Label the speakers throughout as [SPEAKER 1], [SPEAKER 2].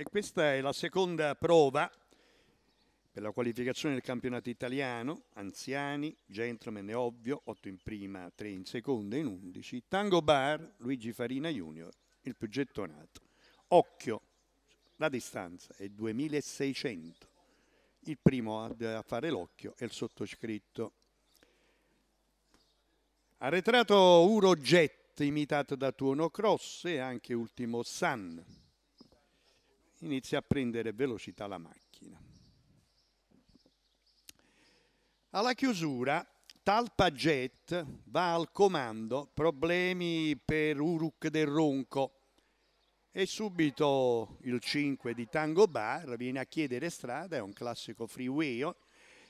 [SPEAKER 1] E questa è la seconda prova per la qualificazione del campionato italiano, Anziani, Gentleman è ovvio, 8 in prima, 3 in seconda, in 11, Tango Bar, Luigi Farina Junior, il più gettonato. Occhio, la distanza è 2600, il primo a fare l'occhio è il sottoscritto. Arretrato Uro Jet, imitato da Tuono Cross e anche Ultimo Sun inizia a prendere velocità la macchina. Alla chiusura, Talpa Jet va al comando, problemi per Uruk del Ronco e subito il 5 di Tango Bar viene a chiedere strada, è un classico freeway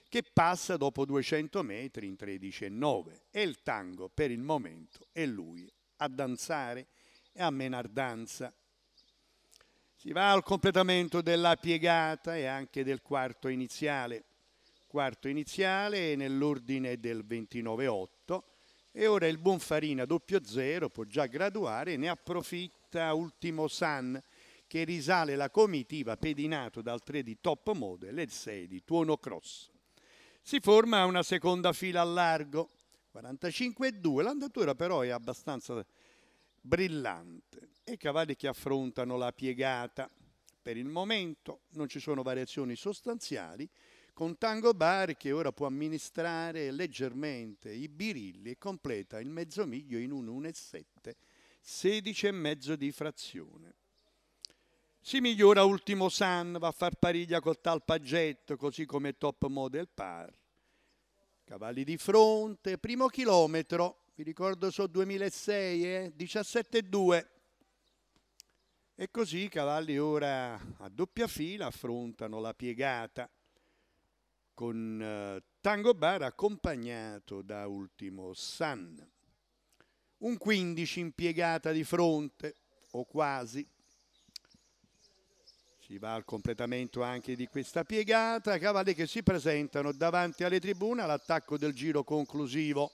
[SPEAKER 1] che passa dopo 200 metri in 13,9 e il tango per il momento è lui a danzare e a menardanza. danza si va al completamento della piegata e anche del quarto iniziale. Quarto iniziale nell'ordine del 29-8 e ora il Bonfarina doppio zero può già graduare, ne approfitta Ultimo San che risale la comitiva pedinato dal 3 di Top Model e il 6 di Tuono Cross. Si forma una seconda fila a largo, 45 e 2, l'andatura però è abbastanza brillante e cavalli che affrontano la piegata. Per il momento non ci sono variazioni sostanziali, con Tango Bar che ora può amministrare leggermente i birilli e completa il mezzo miglio in un 1,1,7, 16,5 di frazione. Si migliora Ultimo San, va a far pariglia col Talpagetto, così come Top Model Par. Cavalli di fronte, primo chilometro, vi ricordo so 2006, eh? 17,2. E così i cavalli ora a doppia fila affrontano la piegata con eh, Tango Bar accompagnato da Ultimo San. Un 15 in piegata di fronte, o quasi. Si va al completamento anche di questa piegata, cavalli che si presentano davanti alle tribune all'attacco del giro conclusivo.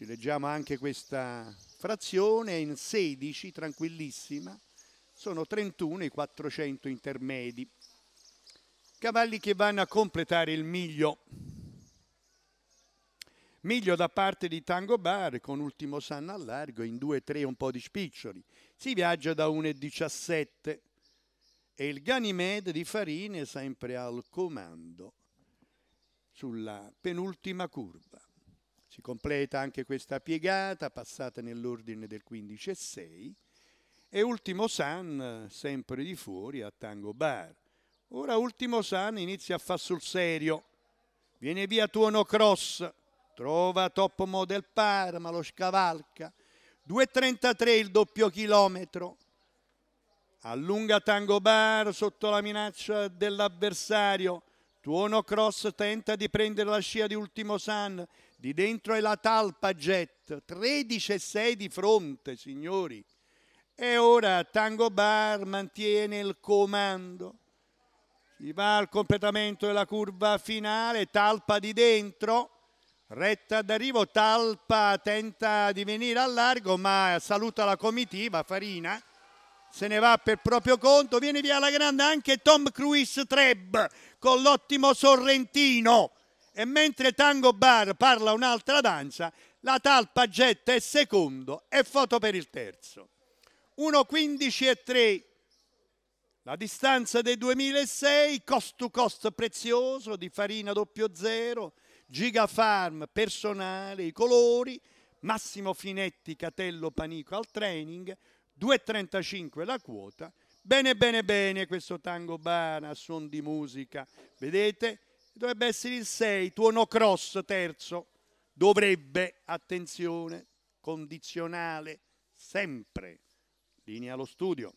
[SPEAKER 1] Ci leggiamo anche questa frazione, in 16, tranquillissima, sono 31 i 400 intermedi. Cavalli che vanno a completare il miglio. Miglio da parte di Tango Bar con ultimo sanno al largo in 2-3 un po' di spiccioli. Si viaggia da 1,17 e il ganimede di Farine sempre al comando sulla penultima curva. Si completa anche questa piegata, passata nell'ordine del 15 e 6, e ultimo San, sempre di fuori, a Tango Bar. Ora ultimo San inizia a far sul serio. Viene via Tuono Cross, trova Top Model Parma, lo scavalca. 2.33 il doppio chilometro. Allunga Tango Bar sotto la minaccia dell'avversario. Tuono Cross tenta di prendere la scia di Ultimo San, di dentro è la talpa jet, 13 e 6 di fronte, signori. E ora Tango Bar mantiene il comando. Si va al completamento della curva finale, talpa di dentro, retta d'arrivo, talpa tenta di venire a largo ma saluta la comitiva, Farina se ne va per proprio conto, viene via alla grande anche Tom Cruise Treb con l'ottimo Sorrentino e mentre Tango Bar parla un'altra danza, la talpa getta è secondo e foto per il terzo. 1.15 e 3. La distanza dei 2006, cost to cost prezioso di farina doppio 00, Gigafarm personale, i colori, Massimo Finetti, Catello Panico al training, 2.35 la quota. Bene, bene, bene questo tango bar a suon di musica. Vedete? dovrebbe essere il 6, tuono cross terzo, dovrebbe, attenzione, condizionale, sempre, linea allo studio.